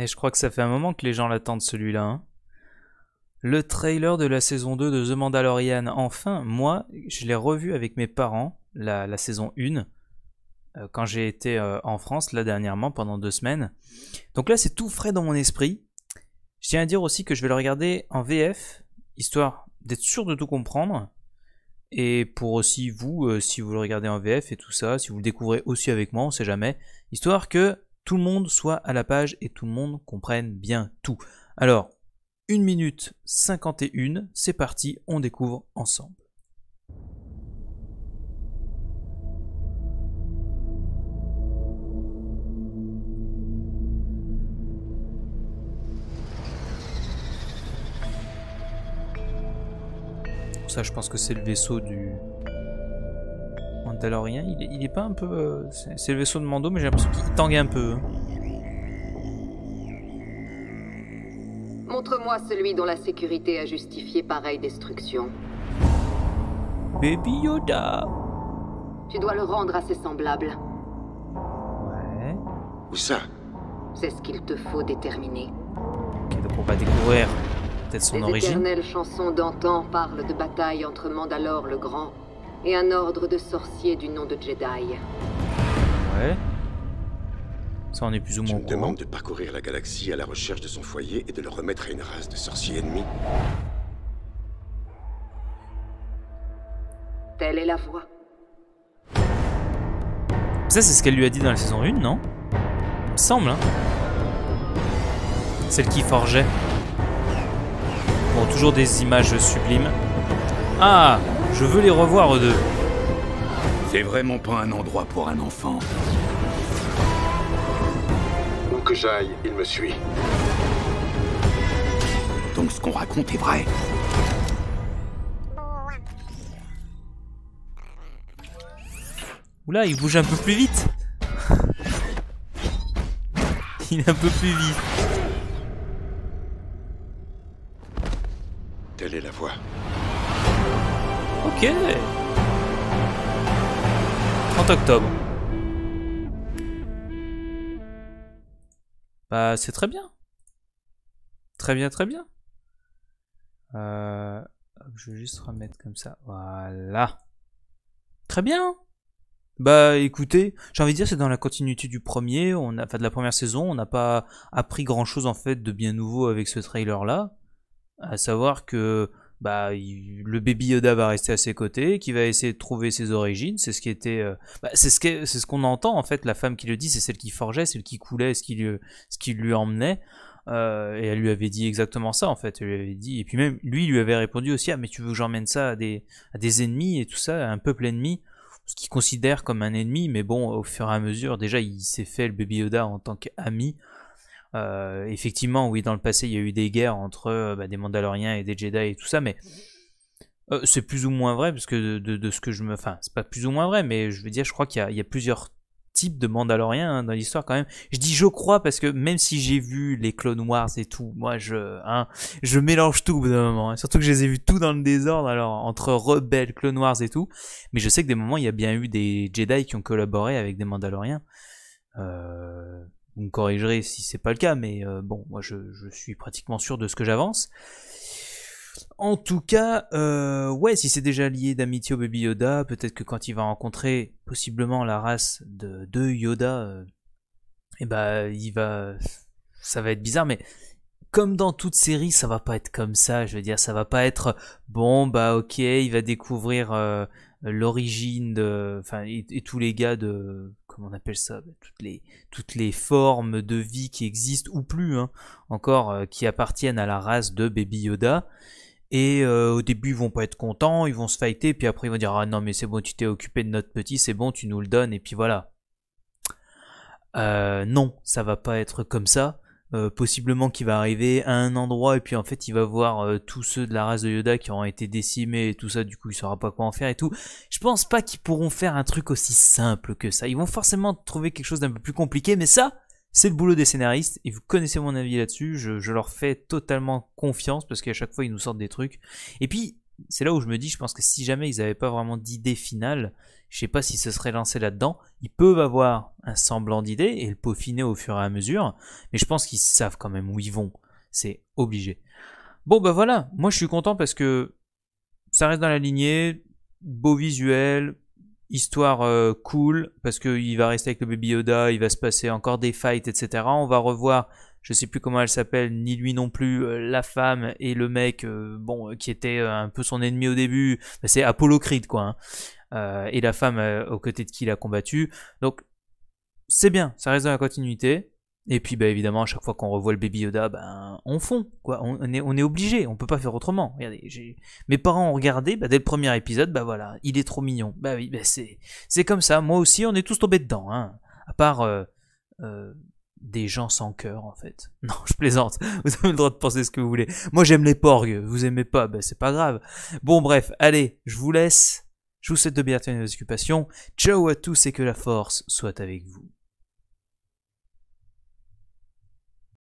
Et je crois que ça fait un moment que les gens l'attendent celui-là. Hein. Le trailer de la saison 2 de The Mandalorian, enfin, moi, je l'ai revu avec mes parents, la, saison 1, euh, quand j'ai été euh, en France, là dernièrement, pendant deux semaines. Donc là, c'est tout frais dans mon esprit. Je tiens à dire aussi que je vais le regarder en VF, histoire d'être sûr de tout comprendre. Et pour aussi vous, euh, si vous le regardez en VF et tout ça, si vous le découvrez aussi avec moi, on sait jamais, histoire que tout le monde soit à la page et tout le monde comprenne bien tout. Alors, 1 minute 51, c'est parti, on découvre ensemble. Ça, je pense que c'est le vaisseau du, alors il, il est, pas un peu... Euh, c'est le vaisseau de Mando, mais j'ai l'impression qu'il tangue un peu. Hein. Montre-moi celui dont la sécurité a justifié pareille destruction. Baby Yoda Tu dois le rendre à ses semblables. Ouais... Où ça C'est ce qu'il te faut déterminer. Ok, donc on va découvrir peut-être son origine. Les éternelles chansons d'antan parlent de bataille entre Mandalore le Grand et un ordre de sorciers du nom de Jedi. Ouais. Ça, en est plus ou moins. Tu me demandes de parcourir la galaxie à la recherche de son foyer et de le remettre à une race de sorciers ennemis Telle est la voie. Ça, c'est ce qu'elle lui a dit dans la saison 1, non Il me semble, hein. Celle qui forgeait. Bon, toujours des images sublimes. Ah je veux les revoir, eux deux. C'est vraiment pas un endroit pour un enfant. Où que j'aille, il me suit. Donc ce qu'on raconte est vrai. Oula, il bouge un peu plus vite. il est un peu plus vite. Telle est la voix? Ok 30 octobre. Bah, c'est très bien. Très bien, très bien. Euh, je vais juste remettre comme ça. Voilà. Très bien. Bah écoutez, j'ai envie de dire c'est dans la continuité du premier, on a, enfin de la première saison, on n'a pas appris grand chose en fait de bien nouveau avec ce trailer là. À savoir que bah, le baby Yoda va rester à ses côtés, qui va essayer de trouver ses origines. C'est ce qui était, euh, bah, c'est ce que, c'est ce qu'on entend en fait. La femme qui le dit, c'est celle qui forgeait, celle qui coulait, ce qui lui, ce qui lui emmenait. Euh, et elle lui avait dit exactement ça en fait. Elle lui avait dit, et puis même lui il lui avait répondu aussi, ah mais tu veux que j'emmène ça à des, à des ennemis et tout ça, à un peuple ennemi ce qu'il considère comme un ennemi, mais bon, au fur et à mesure, déjà, il s'est fait le Baby Yoda en tant qu'ami, euh, effectivement, oui, dans le passé, il y a eu des guerres entre euh, bah, des Mandaloriens et des Jedi et tout ça, mais euh, c'est plus ou moins vrai, parce que de, ce que je me... Enfin, c'est pas plus ou moins vrai, mais je veux dire, je crois qu'il y, a plusieurs types de Mandaloriens hein, dans l'histoire quand même. Je dis je crois parce que même si j'ai vu les Clone Wars et tout, moi je hein, je mélange tout au moment. Hein. Surtout que je les ai vus tout dans le désordre, alors entre rebelles, Clone Wars et tout. Mais je sais que des moments, il y a bien eu des Jedi qui ont collaboré avec des Mandaloriens. Euh me corrigerez si c'est pas le cas, mais euh, bon, moi je, suis pratiquement sûr de ce que j'avance. En tout cas, euh, ouais, si c'est déjà lié d'amitié au baby Yoda, peut-être que quand il va rencontrer possiblement la race de, Yoda, et euh, eh bah ben, il va, ça va être bizarre, mais comme dans toute série, ça va pas être comme ça. Je veux dire, ça va pas être bon, bah ok, il va découvrir l'origine de, enfin et, tous les gars de comment on appelle ça, bah, toutes les, toutes les formes de vie qui existent ou plus, hein, encore, euh, qui appartiennent à la race de Baby Yoda. Et euh, au début, ils vont pas être contents, ils vont se fighter, puis après, ils vont dire Ah non, mais c'est bon, tu t'es occupé de notre petit, c'est bon, tu nous le donnes, et puis voilà. Euh, non, ça va pas être comme ça. Euh, possiblement qu'il va arriver à un endroit et puis en fait il va voir euh, tous ceux de la race de Yoda qui ont été décimés et tout ça, du coup il saura pas quoi en faire et tout. Je pense pas qu'ils pourront faire un truc aussi simple que ça. Ils vont forcément trouver quelque chose d'un peu plus compliqué, mais ça, c'est le boulot des scénaristes et vous connaissez mon avis là-dessus. Je, je, leur fais totalement confiance parce qu'à chaque fois ils nous sortent des trucs. Et puis c'est là où je me dis, je pense que si jamais ils n'avaient pas vraiment d'idée finale, je sais pas si se serait lancé là-dedans. Ils peuvent avoir un semblant d'idée et le peaufiner au fur et à mesure, mais je pense qu'ils savent quand même où ils vont. C'est obligé. Bon ben voilà, moi je suis content parce que ça reste dans la lignée, beau visuel, histoire euh, cool, parce qu'il va rester avec le baby Yoda, il va se passer encore des fights, etc. On va revoir je sais plus comment elle s'appelle, ni lui non plus, euh, la femme et le mec, euh, bon, euh, qui était un peu son ennemi au début, bah, c'est Apollo Creed quoi, hein. et la femme aux côtés de qui il a combattu. Donc c'est bien, ça reste dans la continuité. Et puis bah, évidemment, à chaque fois qu'on revoit le baby Yoda, ben, on fond, quoi. On, est, on est obligé, on peut pas faire autrement. mes parents ont regardé, bah, dès le premier épisode, bah voilà, il est trop mignon. Bah oui, ben, c'est comme ça. Moi aussi, on est tous tombés dedans. Hein. À part des gens sans cœur en fait. Non, je plaisante. Vous avez le droit de penser ce que vous voulez. Moi j'aime les porgs, vous aimez pas, ben c'est pas grave. Bon bref, allez, je vous laisse. Je vous souhaite de bien tenir vos occupations. Ciao à tous et que la force soit avec vous.